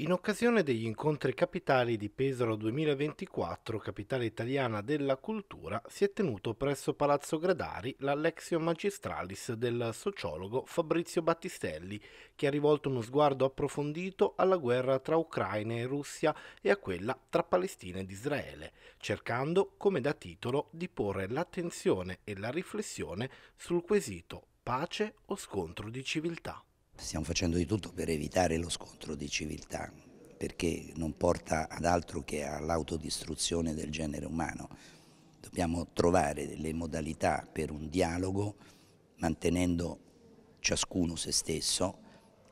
In occasione degli incontri capitali di Pesaro 2024, capitale italiana della cultura, si è tenuto presso Palazzo Gradari la Lexio Magistralis del sociologo Fabrizio Battistelli, che ha rivolto uno sguardo approfondito alla guerra tra Ucraina e Russia e a quella tra Palestina ed Israele, cercando, come da titolo, di porre l'attenzione e la riflessione sul quesito pace o scontro di civiltà. Stiamo facendo di tutto per evitare lo scontro di civiltà, perché non porta ad altro che all'autodistruzione del genere umano. Dobbiamo trovare le modalità per un dialogo mantenendo ciascuno se stesso,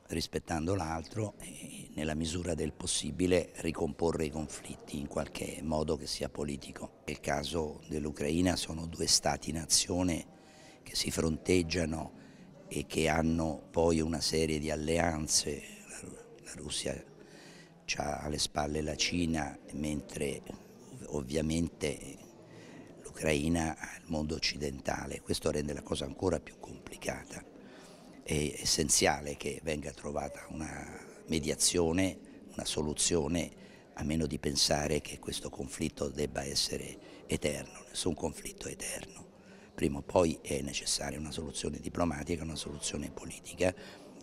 rispettando l'altro e nella misura del possibile ricomporre i conflitti in qualche modo che sia politico. Nel caso dell'Ucraina sono due stati nazione che si fronteggiano e che hanno poi una serie di alleanze, la Russia ha alle spalle la Cina, mentre ovviamente l'Ucraina ha il mondo occidentale, questo rende la cosa ancora più complicata. È essenziale che venga trovata una mediazione, una soluzione, a meno di pensare che questo conflitto debba essere eterno, nessun conflitto eterno prima o poi è necessaria una soluzione diplomatica, una soluzione politica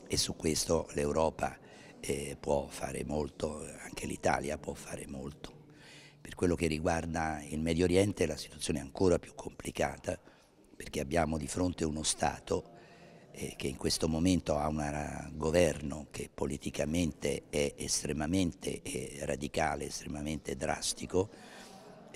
e su questo l'Europa eh, può fare molto, anche l'Italia può fare molto. Per quello che riguarda il Medio Oriente la situazione è ancora più complicata perché abbiamo di fronte uno Stato eh, che in questo momento ha un governo che politicamente è estremamente eh, radicale, estremamente drastico,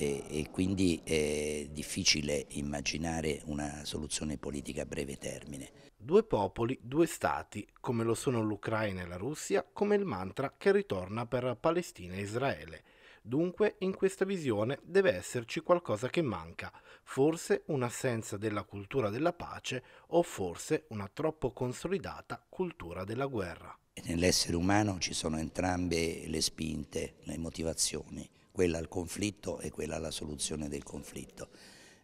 e, e quindi è difficile immaginare una soluzione politica a breve termine. Due popoli, due stati, come lo sono l'Ucraina e la Russia, come il mantra che ritorna per Palestina e Israele. Dunque, in questa visione deve esserci qualcosa che manca, forse un'assenza della cultura della pace o forse una troppo consolidata cultura della guerra. Nell'essere umano ci sono entrambe le spinte, le motivazioni, quella al conflitto e quella alla soluzione del conflitto.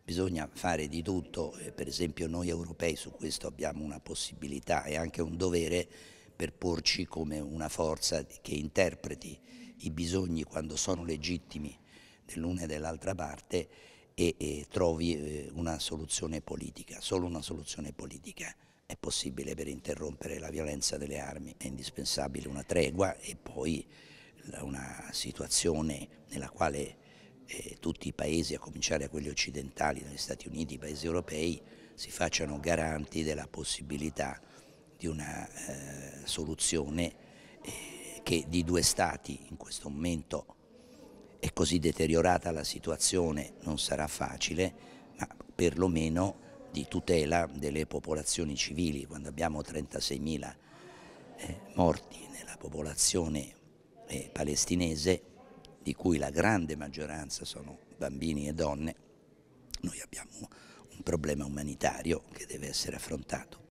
Bisogna fare di tutto, per esempio noi europei su questo abbiamo una possibilità e anche un dovere per porci come una forza che interpreti i bisogni quando sono legittimi dell'una e dell'altra parte e, e trovi eh, una soluzione politica. Solo una soluzione politica è possibile per interrompere la violenza delle armi, è indispensabile una tregua e poi una situazione nella quale eh, tutti i paesi, a cominciare da quelli occidentali, negli Stati Uniti, i paesi europei, si facciano garanti della possibilità di una eh, soluzione eh, che di due stati in questo momento è così deteriorata la situazione non sarà facile, ma perlomeno di tutela delle popolazioni civili, quando abbiamo 36.000 eh, morti nella popolazione eh, palestinese, di cui la grande maggioranza sono bambini e donne, noi abbiamo un problema umanitario che deve essere affrontato.